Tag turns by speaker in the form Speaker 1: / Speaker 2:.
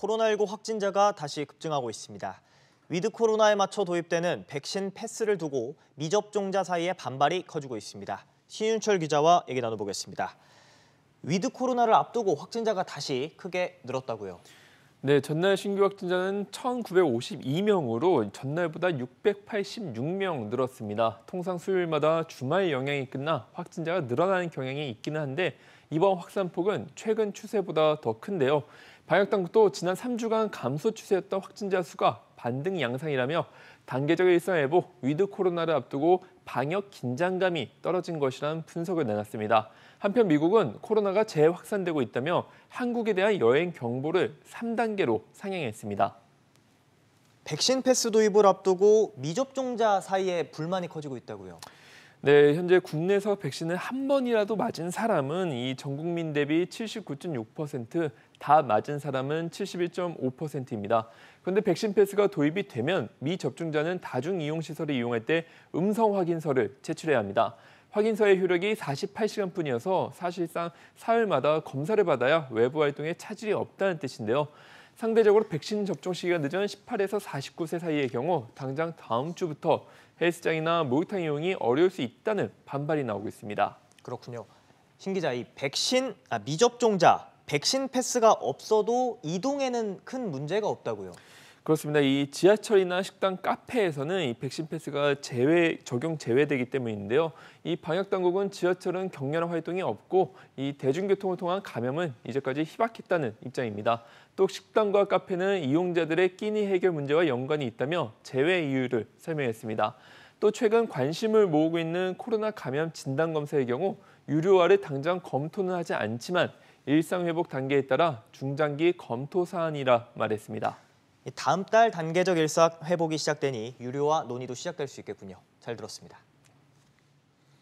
Speaker 1: 코로나19 확진자가 다시 급증하고 있습니다. 위드 코로나에 맞춰 도입되는 백신 패스를 두고 미접종자 사이에 반발이 커지고 있습니다. 신윤철 기자와 얘기 나눠보겠습니다. 위드 코로나를 앞두고 확진자가 다시 크게 늘었다고요. 네, 전날 신규 확진자는 1,952명으로 전날보다 686명 늘었습니다. 통상 수요일마다 주말 영향이 끝나 확진자가 늘어나는 경향이 있기는 한데 이번 확산폭은 최근 추세보다 더 큰데요. 방역 당국도 지난 3주간 감소 추세였던 확진자 수가 반등 양상이라며 단계적 일상회복, 위드 코로나를 앞두고 방역 긴장감이 떨어진 것이라는 분석을 내놨습니다. 한편 미국은 코로나가 재확산되고 있다며 한국에 대한 여행 경보를 3단계로 상향했습니다. 백신 패스 도입을 앞두고 미접종자 사이에 불만이 커지고 있다고요. 네, 현재 국내에서 백신을 한 번이라도 맞은 사람은 이 전 국민 대비 79.6%, 다 맞은 사람은 71.5%입니다. 그런데 백신 패스가 도입이 되면 미접종자는 다중 이용 시설을 이용할 때 음성 확인서를 제출해야 합니다. 확인서의 효력이 48시간뿐이어서 사실상 사흘마다 검사를 받아야 외부 활동에 차질이 없다는 뜻인데요. 상대적으로 백신 접종 시기가 늦은 18에서 49세 사이의 경우 당장 다음 주부터 헬스장이나 목욕탕 이용이 어려울 수 있다는 반발이 나오고 있습니다. 그렇군요. 신 기자, 이 백신 아, 미접종자 백신 패스가 없어도 이동에는 큰 문제가 없다고요? 그렇습니다. 이 지하철이나 식당, 카페에서는 이 백신 패스가 제외 적용 제외되기 때문인데요. 이 방역 당국은 지하철은 격렬한 활동이 없고 이 대중교통을 통한 감염은 이제까지 희박했다는 입장입니다. 또 식당과 카페는 이용자들의 끼니 해결 문제와 연관이 있다며 제외 이유를 설명했습니다. 또 최근 관심을 모으고 있는 코로나 감염 진단 검사의 경우 유료화를 당장 검토는 하지 않지만 일상 회복 단계에 따라 중장기 검토 사안이라 말했습니다. 다음 달 단계적 일상 회복이 시작되니 유료화 논의도 시작될 수 있겠군요. 잘 들었습니다.